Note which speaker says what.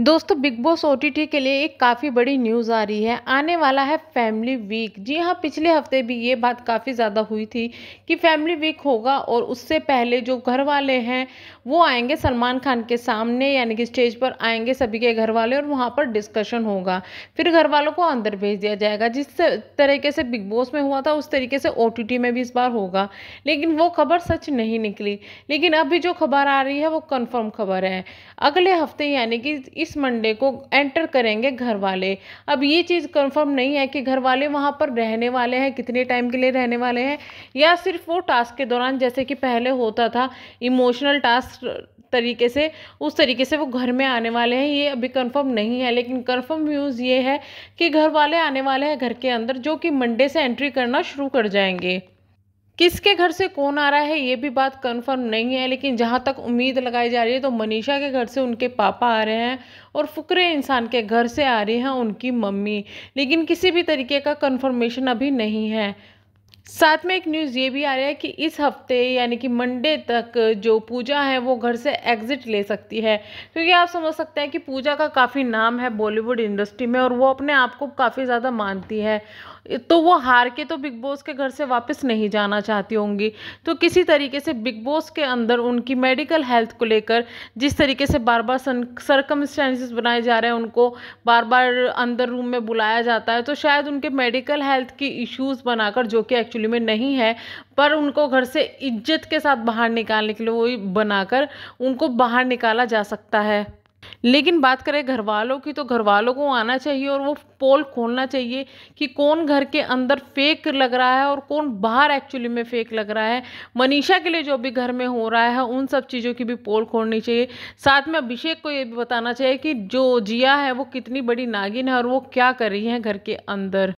Speaker 1: दोस्तों big boss ओ के लिए एक काफ़ी बड़ी न्यूज़ आ रही है आने वाला है फैमिली वीक जी हाँ पिछले हफ्ते भी ये बात काफ़ी ज़्यादा हुई थी कि फैमिली वीक होगा और उससे पहले जो घर वाले हैं वो आएंगे सलमान खान के सामने यानी कि स्टेज पर आएंगे सभी के घर वाले और वहाँ पर डिस्कशन होगा फिर घर वालों को अंदर भेज दिया जाएगा जिस तरीके से बिग बॉस में हुआ था उस तरीके से ओ में भी इस बार होगा लेकिन वो खबर सच नहीं निकली लेकिन अभी जो खबर आ रही है वो कन्फर्म खबर है अगले हफ्ते यानी कि इस मंडे को एंटर करेंगे घर वाले अब ये चीज़ कंफर्म नहीं है कि घर वाले वहाँ पर रहने वाले हैं कितने टाइम के लिए रहने वाले हैं या सिर्फ वो टास्क के दौरान जैसे कि पहले होता था इमोशनल टास्क तरीके से उस तरीके से वो घर में आने वाले हैं ये अभी कंफर्म नहीं है लेकिन कंफर्म न्यूज़ ये है कि घर वाले आने वाले हैं घर के अंदर जो कि मंडे से एंट्री करना शुरू कर जाएंगे किसके घर से कौन आ रहा है ये भी बात कंफर्म नहीं है लेकिन जहाँ तक उम्मीद लगाई जा रही है तो मनीषा के घर से उनके पापा आ रहे हैं और फुकरे इंसान के घर से आ रही हैं उनकी मम्मी लेकिन किसी भी तरीके का कंफर्मेशन अभी नहीं है साथ में एक न्यूज़ ये भी आ रहा है कि इस हफ्ते यानी कि मंडे तक जो पूजा है वो घर से एग्ज़िट ले सकती है क्योंकि आप समझ सकते हैं कि पूजा का काफ़ी नाम है बॉलीवुड इंडस्ट्री में और वो अपने आप को काफ़ी ज़्यादा मानती है तो वो हार के तो बिग बॉस के घर से वापस नहीं जाना चाहती होंगी तो किसी तरीके से बिग बॉस के अंदर उनकी मेडिकल हेल्थ को लेकर जिस तरीके से बार बार सरकमस्टेंसेस बनाए जा रहे हैं उनको बार बार अंदर रूम में बुलाया जाता है तो शायद उनके मेडिकल हेल्थ की इश्यूज़ बनाकर जो कि एक्चुअली में नहीं है पर उनको घर से इज्जत के साथ बाहर निकालने के लिए वो बनाकर उनको बाहर निकाला जा सकता है लेकिन बात करें घर वालों की तो घर वालों को आना चाहिए और वो पोल खोलना चाहिए कि कौन घर के अंदर फेक लग रहा है और कौन बाहर एक्चुअली में फेक लग रहा है मनीषा के लिए जो भी घर में हो रहा है उन सब चीज़ों की भी पोल खोलनी चाहिए साथ में अभिषेक को ये भी बताना चाहिए कि जो जिया है वो कितनी बड़ी नागिन है और वो क्या कर रही है घर के अंदर